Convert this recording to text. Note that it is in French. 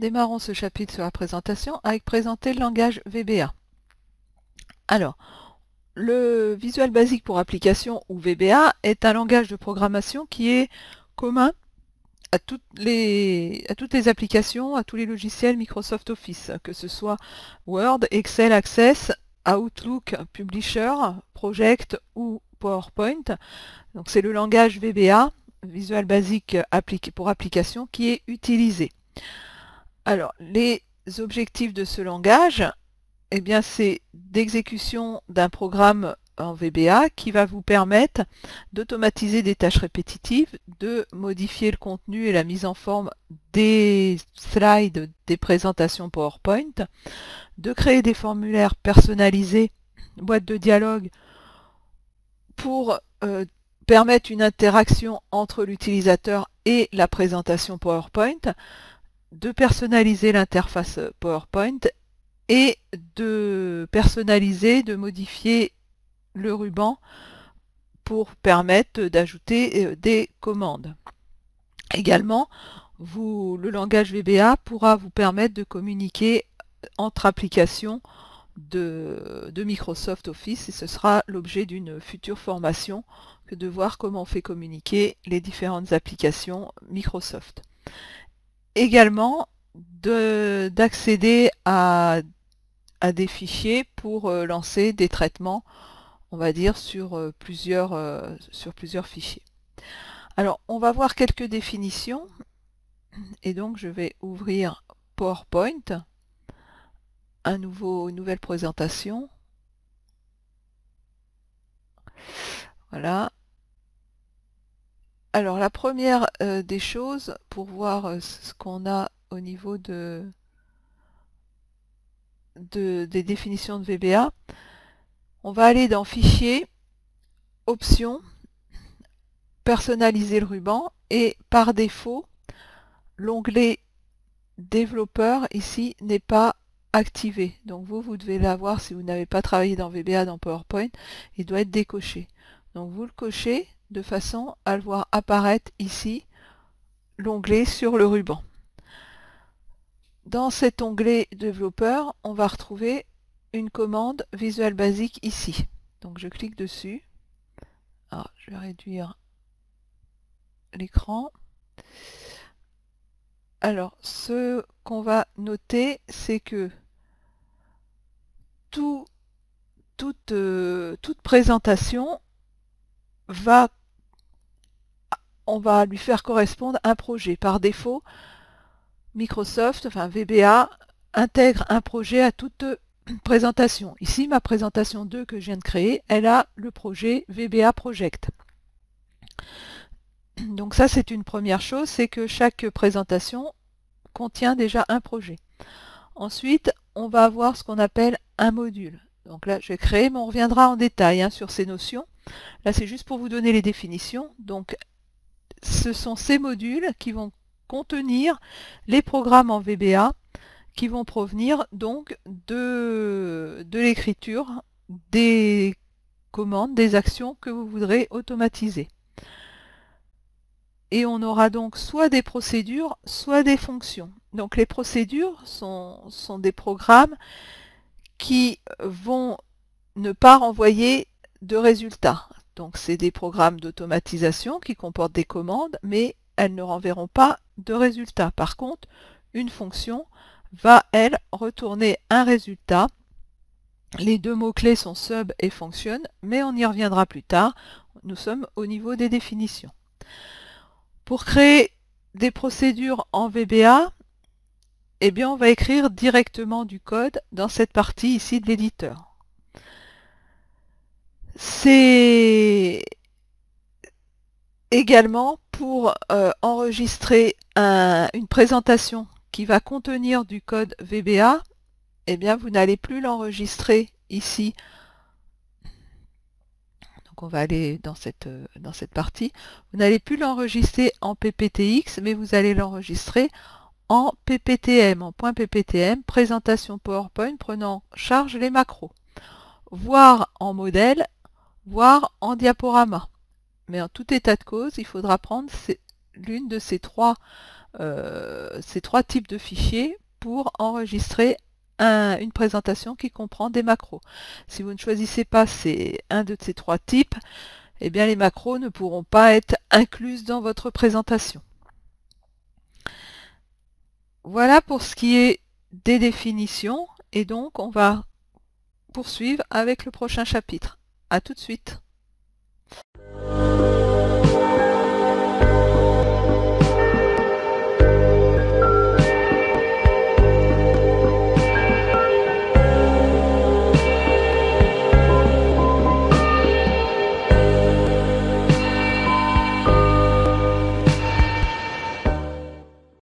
Démarrons ce chapitre sur la présentation avec présenter le langage VBA. Alors, le Visual Basic pour application ou VBA est un langage de programmation qui est commun à toutes, les, applications, à tous les logiciels Microsoft Office, que ce soit Word, Excel, Access, Outlook, Publisher, Project ou PowerPoint. Donc c'est le langage VBA, Visual Basic pour application, qui est utilisé. Alors, les objectifs de ce langage, eh bien, c'est d'exécution d'un programme en VBA qui va vous permettre d'automatiser des tâches répétitives, de modifier le contenu et la mise en forme des slides des présentations PowerPoint, de créer des formulaires personnalisés, boîtes de dialogue, pour euh, permettre une interaction entre l'utilisateur et la présentation PowerPoint, de personnaliser l'interface PowerPoint et de personnaliser, de modifier le ruban pour permettre d'ajouter euh, des commandes. Également, le langage VBA pourra vous permettre de communiquer entre applications de, de Microsoft Office et ce sera l'objet d'une future formation que de voir comment on fait communiquer les différentes applications Microsoft également d'accéder à, des fichiers pour euh, lancer des traitements, on va dire, sur, euh, plusieurs, euh, sur plusieurs fichiers. Alors, on va voir quelques définitions. Et donc, je vais ouvrir PowerPoint, un nouveau, nouvelle présentation. Voilà, alors la première euh, des choses, pour voir euh, ce qu'on a au niveau de, des définitions de VBA, on va aller dans Fichier, Options, Personnaliser le ruban, et par défaut, l'onglet Développeur ici n'est pas activé. Donc vous, vous devez l'avoir si vous n'avez pas travaillé dans VBA dans PowerPoint, il doit être décoché. Donc vous le cochez, de façon à le voir apparaître ici l'onglet sur le ruban. Dans cet onglet développeur, on va retrouver une commande Visual basique ici. Donc je clique dessus. Ah, je vais réduire l'écran. Alors, ce qu'on va noter, c'est que toute, euh, toute présentation va on va lui faire correspondre un projet. Par défaut, Microsoft, enfin VBA, intègre un projet à toute présentation. Ici, ma présentation 2 que je viens de créer, elle a le projet VBA Project. Donc ça, c'est une première chose, c'est que chaque présentation contient déjà un projet. Ensuite, on va avoir ce qu'on appelle un module. Donc là, j'ai créé, mais on reviendra en détail hein, sur ces notions. Là, c'est juste pour vous donner les définitions. Donc, ce sont ces modules qui vont contenir les programmes en VBA qui vont provenir donc de, l'écriture des commandes, des actions que vous voudrez automatiser. Et on aura donc soit des procédures, soit des fonctions. Donc les procédures sont, sont des programmes qui vont ne pas renvoyer de résultats. Donc c'est des programmes d'automatisation qui comportent des commandes, mais elles ne renverront pas de résultats. Par contre, une fonction va, elle, retourner un résultat. Les deux mots-clés sont sub et Fonctionne, mais on y reviendra plus tard. Nous sommes au niveau des définitions. Pour créer des procédures en VBA, eh bien, on va écrire directement du code dans cette partie ici de l'éditeur. C'est également pour euh, enregistrer une présentation qui va contenir du code VBA, eh bien vous n'allez plus l'enregistrer ici. Donc on va aller dans cette, euh, dans cette partie. Vous n'allez plus l'enregistrer en PPTX, mais vous allez l'enregistrer en PPTM, en point PPTM, présentation PowerPoint prenant charge les macros, voir en modèle voire en diaporama. Mais en tout état de cause, il faudra prendre l'une de ces trois, euh, ces trois types de fichiers pour enregistrer une présentation qui comprend des macros. Si vous ne choisissez pas ces, un de ces trois types, eh bien les macros ne pourront pas être incluses dans votre présentation. Voilà pour ce qui est des définitions et donc on va poursuivre avec le prochain chapitre. A tout de suite